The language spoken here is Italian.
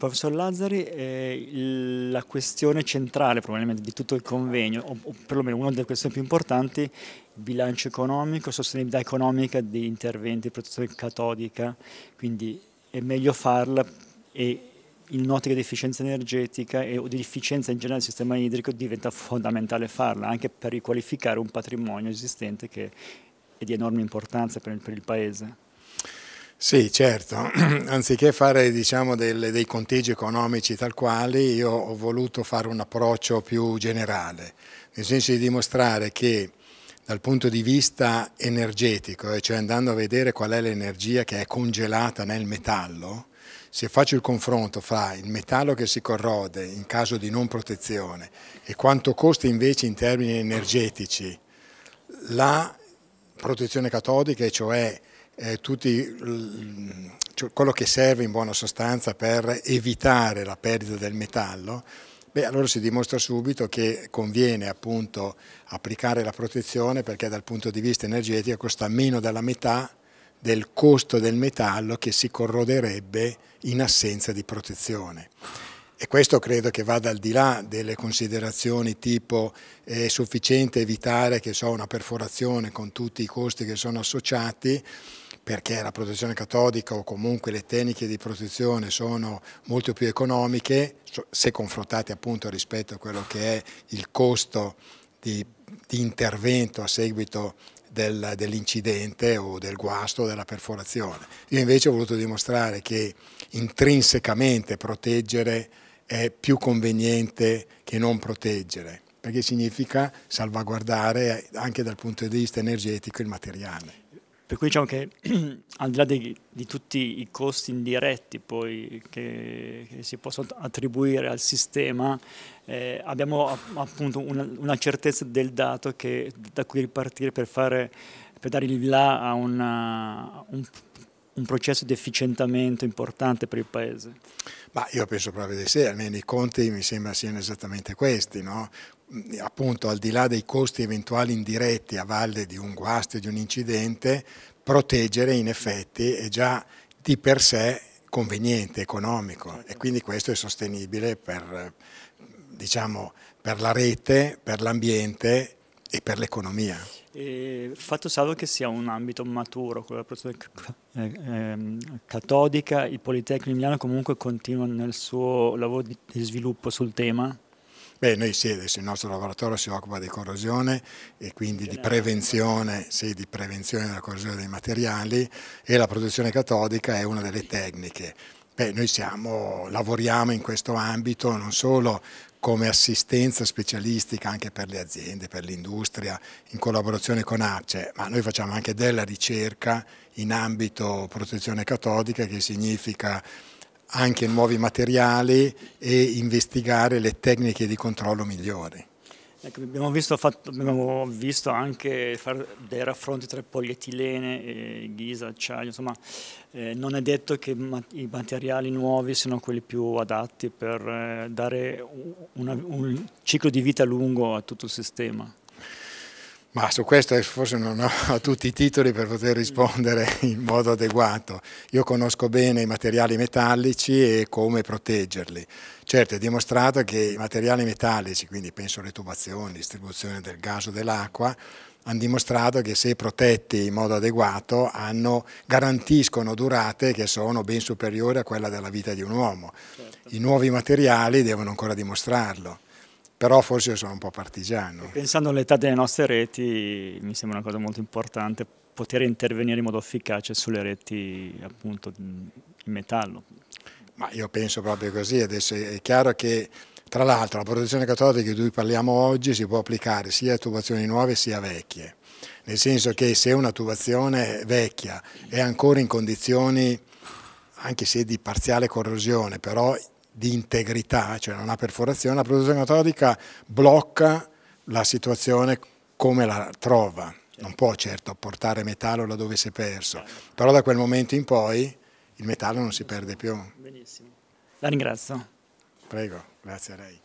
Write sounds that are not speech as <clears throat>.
Professor Lazzari, eh, la questione centrale probabilmente di tutto il convegno, o, perlomeno una delle questioni più importanti, il bilancio economico, sostenibilità economica degli interventi di protezione catodica, quindi è meglio farla e in un'ottica di efficienza energetica e, o di efficienza in generale del sistema idrico diventa fondamentale farla, anche per riqualificare un patrimonio esistente che è di enorme importanza per il, per il Paese. Sì, certo. <clears throat> Anziché fare diciamo, del, dei conteggi economici tal quali, io ho voluto fare un approccio più generale, nel senso di dimostrare che dal punto di vista energetico, cioè andando a vedere qual è l'energia che è congelata nel metallo, se faccio il confronto fra il metallo che si corrode in caso di non protezione e quanto costa invece in termini energetici la protezione catodica, cioè eh, tutti, cioè, quello che serve in buona sostanza per evitare la perdita del metallo, beh, allora si dimostra subito che conviene appunto applicare la protezione perché dal punto di vista energetico costa meno della metà del costo del metallo che si corroderebbe in assenza di protezione. E questo credo che vada al di là delle considerazioni tipo è sufficiente evitare che so, una perforazione con tutti i costi che sono associati, perché la protezione catodica o comunque le tecniche di protezione sono molto più economiche se confrontate appunto rispetto a quello che è il costo di, di intervento a seguito del, dell'incidente o del guasto o della perforazione. Io invece ho voluto dimostrare che intrinsecamente proteggere è più conveniente che non proteggere perché significa salvaguardare eh, anche dal punto di vista energetico il materiale. Per cui diciamo che <clears throat> al di là di, di tutti i costi indiretti poi, che, che, si possono attribuire al sistema, eh, abbiamo appunto una, una, certezza del dato che, da cui ripartire per, fare, per dare il là a una, un un processo di efficientamento importante per il Paese? Ma io penso proprio di sì, almeno i conti mi sembra siano esattamente questi, no? Mm, appunto al di là dei costi eventuali indiretti a valle di un guasto, di un incidente, proteggere in effetti è già di per sé conveniente, economico e quindi questo è sostenibile per, diciamo, per la rete, per l'ambiente e per l'economia. E fatto salvo che sia un ambito maturo, con la produzione eh, ehm, catodica, il Politecnico di Milano comunque continua nel suo lavoro di sviluppo sul tema? Beh, noi sì, adesso il nostro laboratorio si occupa di corrosione e quindi di prevenzione, sì, di prevenzione della corrosione dei materiali e la protezione catodica è una delle tecniche. Beh, noi siamo, lavoriamo in questo ambito non solo come assistenza specialistica anche per le aziende, per l'industria, in collaborazione con ACE, ma noi facciamo anche della ricerca in ambito protezione catodica che significa anche nuovi materiali e investigare le tecniche di controllo migliori. Ecco, abbiamo, visto, fatto, abbiamo, visto, anche fare dei raffronti tra polietilene, ghisa, acciaio, insomma eh, non è detto che ma i materiali nuovi siano quelli più adatti per eh, dare una, un ciclo di vita lungo a tutto il sistema. Ma su questo forse non ho <laughs> tutti i titoli per poter rispondere in modo adeguato. Io conosco bene i materiali metallici e come proteggerli. Certo, è dimostrato che i materiali metallici, quindi penso alle tubazioni, distribuzione del gas o dell'acqua, hanno dimostrato che se protetti in modo adeguato hanno, garantiscono durate che sono ben superiori a quella della vita di un uomo. Certo. I nuovi materiali devono ancora dimostrarlo però forse sono un po' partigiano. pensando all'età delle nostre reti, mi sembra una cosa molto importante poter intervenire in modo efficace sulle reti appunto in metallo. Ma io penso proprio così, adesso è chiaro che tra l'altro la protezione catodica di cui parliamo oggi si può applicare sia a tubazioni nuove sia a vecchie, nel senso che se una tubazione vecchia è ancora in condizioni anche se di parziale corrosione, però di integrità, cioè non ha perforazione, la produzione catodica blocca la situazione come la trova, non può certo portare metallo laddove si è perso, però da quel momento in poi il metallo non si perde più. Benissimo, la ringrazio. Prego, grazie a lei.